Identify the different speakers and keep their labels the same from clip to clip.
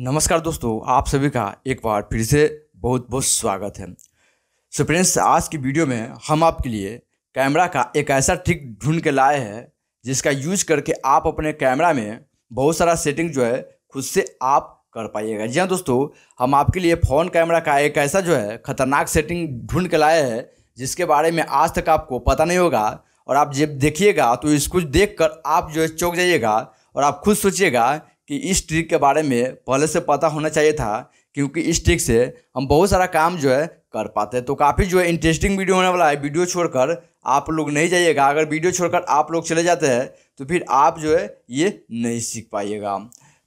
Speaker 1: नमस्कार दोस्तों आप सभी का एक बार फिर से बहुत बहुत स्वागत है सो फ्रेंड्स आज की वीडियो में हम आपके लिए कैमरा का एक ऐसा ट्रिक ढूंढ के लाए हैं जिसका यूज करके आप अपने कैमरा में बहुत सारा सेटिंग जो है खुद से आप कर पाइएगा जी हाँ दोस्तों हम आपके लिए फ़ोन कैमरा का एक ऐसा जो है ख़तरनाक सेटिंग ढूंढ के लाए हैं जिसके बारे में आज तक आपको पता नहीं होगा और आप जब देखिएगा तो इसको देख कर आप जो है चौक जाइएगा और आप खुद सोचिएगा कि इस ट्रिक के बारे में पहले से पता होना चाहिए था क्योंकि इस ट्रिक से हम बहुत सारा काम जो है कर पाते हैं तो काफ़ी जो है इंटरेस्टिंग वीडियो होने वाला है वीडियो छोड़कर आप लोग नहीं जाइएगा अगर वीडियो छोड़कर आप लोग चले जाते हैं तो फिर आप जो है ये नहीं सीख पाइएगा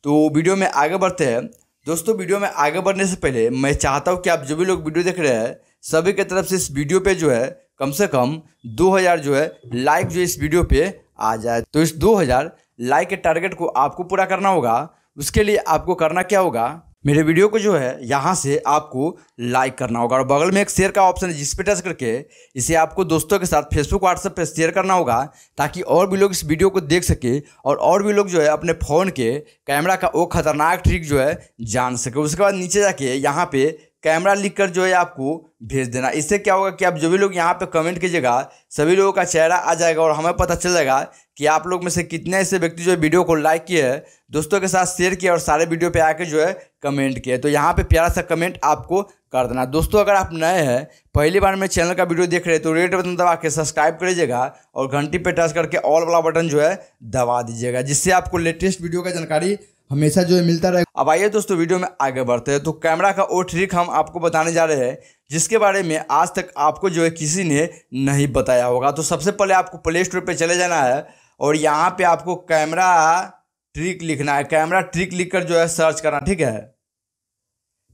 Speaker 1: तो वीडियो में आगे बढ़ते हैं दोस्तों वीडियो में आगे बढ़ने से पहले मैं चाहता हूँ कि आप जो भी लोग वीडियो देख रहे हैं सभी की तरफ से इस वीडियो पे जो है कम से कम 2000 जो है लाइक जो इस वीडियो पे आ जाए तो इस 2000 लाइक के टारगेट को आपको पूरा करना होगा उसके लिए आपको करना क्या होगा मेरे वीडियो को जो है यहाँ से आपको लाइक करना होगा और बगल में एक शेयर का ऑप्शन है जिस पर टच करके इसे आपको दोस्तों के साथ फेसबुक व्हाट्सएप पे शेयर करना होगा ताकि और भी लोग इस वीडियो को देख सके और और भी लोग जो है अपने फ़ोन के कैमरा का वो खतरनाक ट्रिक जो है जान सके उसके बाद नीचे जाके यहाँ पे कैमरा लिख कर जो है आपको भेज देना इससे क्या होगा कि आप जो भी लोग यहाँ पे कमेंट कीजिएगा सभी लोगों का चेहरा आ जाएगा और हमें पता चल जाएगा कि आप लोग में से कितने ऐसे व्यक्ति जो है वीडियो को लाइक किए हैं दोस्तों के साथ शेयर किए और सारे वीडियो पे आके जो है कमेंट किए तो यहाँ पे प्यारा सा कमेंट आपको कर देना दोस्तों अगर आप नए हैं पहली बार मेरे चैनल का वीडियो देख रहे हैं तो रेड बटन दबा के सब्सक्राइब कर लीजिएगा और घंटी पे टच करके ऑल वाला बटन जो है दबा दीजिएगा जिससे आपको लेटेस्ट वीडियो का जानकारी हमेशा जो है मिलता रहे अब आइए दोस्तों वीडियो में आगे बढ़ते हैं तो कैमरा का वो ट्रिक हम आपको बताने जा रहे हैं जिसके बारे में आज तक आपको जो है किसी ने नहीं बताया होगा तो सबसे पहले आपको प्ले स्टोर पर चले जाना है और यहाँ पे आपको कैमरा ट्रिक लिखना है कैमरा ट्रिक लिख कर जो है सर्च करना ठीक है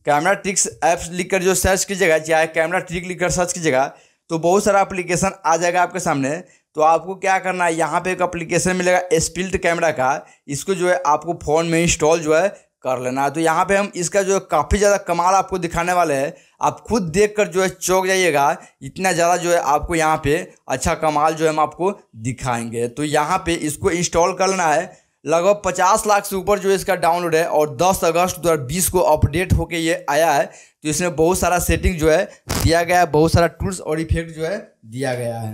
Speaker 1: कैमरा ट्रिक्स ऐप्स लिखकर जो सर्च कीजिएगा चाहे कैमरा ट्रिक लिखकर सर्च कीजिएगा तो बहुत सारा अप्लीकेशन आ जाएगा आपके सामने तो आपको क्या करना है यहाँ पे एक अप्लीकेशन मिलेगा स्पिल्ट कैमरा का इसको जो है आपको फ़ोन में इंस्टॉल जो है कर लेना है तो यहाँ पे हम इसका जो है काफ़ी ज़्यादा कमाल आपको दिखाने वाले हैं आप खुद देख कर जो है चौक जाइएगा इतना ज़्यादा जो है आपको यहाँ पे अच्छा कमाल जो है हम आपको दिखाएंगे तो यहाँ पे इसको इंस्टॉल करना है लगभग 50 लाख से ऊपर जो इसका डाउनलोड है और 10 अगस्त 2020 को अपडेट होके ये आया है तो इसमें बहुत सारा सेटिंग जो है दिया गया है बहुत सारा टूल्स और इफेक्ट जो है दिया गया है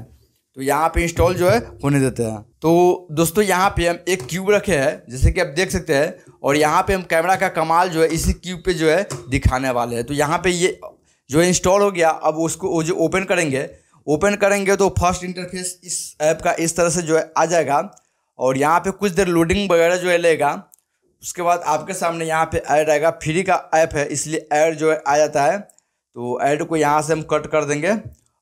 Speaker 1: तो यहाँ पे इंस्टॉल जो है होने देते हैं तो दोस्तों यहाँ पे हम एक क्यूब रखे हैं जैसे कि आप देख सकते हैं और यहाँ पे हम कैमरा का कमाल जो है इसी क्यूब पे जो है दिखाने वाले हैं तो यहाँ पे ये जो इंस्टॉल हो गया अब उसको वो जो ओपन करेंगे ओपन करेंगे तो फर्स्ट इंटरफेस इस ऐप का इस तरह से जो है आ जाएगा और यहाँ पे कुछ देर लोडिंग वगैरह जो है लेगा उसके बाद आपके सामने यहाँ पे ऐड आएगा फ्री का ऐप है इसलिए ऐड जो है आ जाता है तो ऐड को यहाँ से हम कट कर देंगे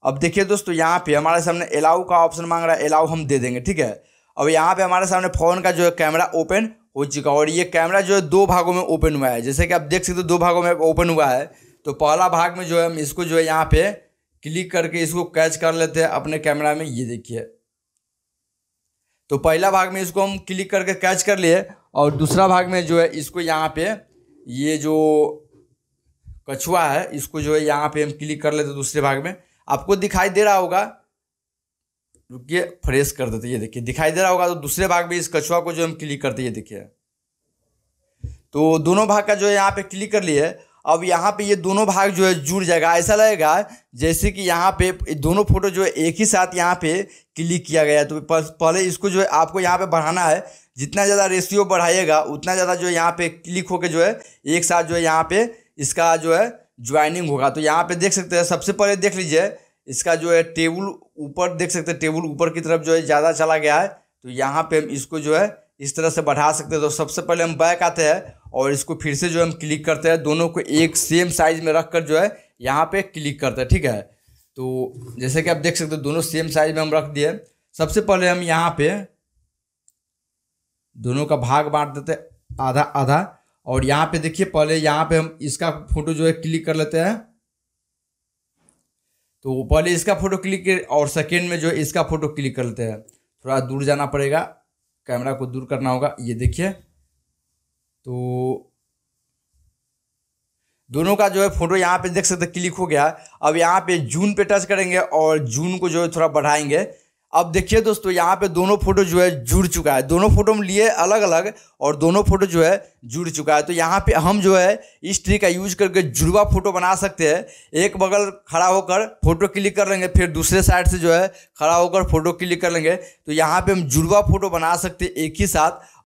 Speaker 1: अब देखिए दोस्तों यहाँ पे हमारे सामने अलाउ का ऑप्शन मांग रहा है अलाउ हम दे देंगे ठीक है अब यहाँ पे हमारे सामने फ़ोन का जो है कैमरा ओपन हो चुका और ये कैमरा जो है दो भागों में ओपन हुआ है जैसे कि आप देख सकते हो दो भागों में ओपन हुआ है तो पहला भाग में जो है हम इसको जो है यहाँ पर क्लिक करके इसको कैच कर लेते हैं अपने कैमरा में ये देखिए तो पहला भाग में इसको हम क्लिक करके कैच कर लिए और दूसरा भाग में जो है इसको यहाँ पे ये जो कछुआ है इसको जो है यहाँ पे हम क्लिक कर लेते दूसरे भाग में आपको दिखाई दे रहा होगा रुकिए फ्रेश कर देते ये देखिए दिखाई दे रहा होगा तो दूसरे भाग में इस कछुआ को जो हम क्लिक करते ये देखिए तो दोनों भाग का जो है यहाँ पे क्लिक कर लिए अब यहाँ पे ये दोनों भाग जो है जुड़ जाएगा ऐसा लगेगा जैसे कि यहाँ पे दोनों फोटो जो है एक ही साथ यहाँ पे क्लिक किया गया तो पहले इसको जो है आपको यहाँ पे बढ़ाना है जितना ज़्यादा रेशियो बढ़ाइएगा उतना ज़्यादा जो है यहाँ पे क्लिक होकर जो है एक साथ जो है यहाँ पे इसका जो है ज्वाइनिंग होगा तो यहाँ पे देख सकते हैं सबसे पहले देख लीजिए इसका जो है टेबल ऊपर देख सकते हैं टेबल ऊपर की तरफ जो है ज़्यादा चला गया है तो यहाँ पे हम इसको जो है इस तरह से बढ़ा सकते हैं तो सबसे पहले हम बैक आते हैं और इसको फिर से जो हम क्लिक करते हैं दोनों को एक सेम साइज़ में रख कर जो है यहाँ पे क्लिक करते हैं ठीक है तो जैसे कि आप देख सकते हो दोनों सेम साइज़ में हम रख दिए सबसे पहले हम यहाँ पे दोनों का भाग बांट देते हैं आधा आधा और यहाँ पे देखिए पहले यहाँ पे हम इसका फोटो जो है क्लिक कर लेते हैं तो पहले इसका फोटो क्लिक और सेकेंड में जो है इसका फोटो क्लिक कर लेते हैं थोड़ा दूर जाना पड़ेगा कैमरा को दूर करना होगा ये देखिए तो दोनों का जो है फोटो यहाँ पे देख सकते क्लिक हो गया अब यहाँ पे जून पे टच करेंगे और जून को जो है थोड़ा बढ़ाएंगे अब देखिए दोस्तों यहाँ पे दोनों फोटो जो है जुड़ चुका है दोनों फोटो हम लिए अलग अलग और दोनों फोटो जो है जुड़ चुका है तो यहाँ पे हम जो है इस ट्री का यूज करके जुड़वा फोटो बना सकते हैं एक बगल खड़ा होकर फोटो क्लिक कर लेंगे फिर दूसरे साइड से जो है खड़ा होकर फोटो क्लिक कर लेंगे तो यहाँ पर हम जुड़वा फोटो बना सकते एक ही साथ